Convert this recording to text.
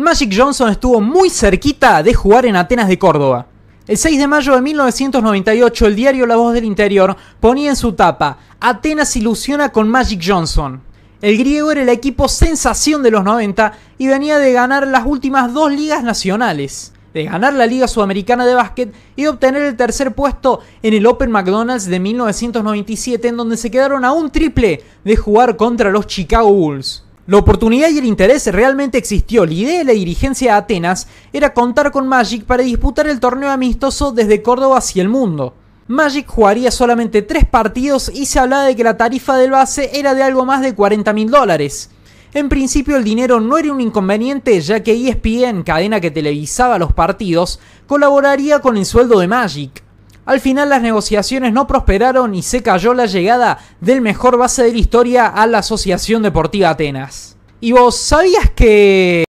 Magic Johnson estuvo muy cerquita de jugar en Atenas de Córdoba. El 6 de mayo de 1998, el diario La Voz del Interior ponía en su tapa, Atenas ilusiona con Magic Johnson. El griego era el equipo sensación de los 90 y venía de ganar las últimas dos ligas nacionales, de ganar la Liga Sudamericana de Básquet y obtener el tercer puesto en el Open McDonald's de 1997, en donde se quedaron a un triple de jugar contra los Chicago Bulls. La oportunidad y el interés realmente existió. La idea de la dirigencia de Atenas era contar con Magic para disputar el torneo amistoso desde Córdoba hacia el mundo. Magic jugaría solamente tres partidos y se hablaba de que la tarifa del base era de algo más de 40 mil dólares. En principio el dinero no era un inconveniente ya que ESPN, cadena que televisaba los partidos, colaboraría con el sueldo de Magic. Al final las negociaciones no prosperaron y se cayó la llegada del mejor base de la historia a la Asociación Deportiva Atenas. ¿Y vos sabías que...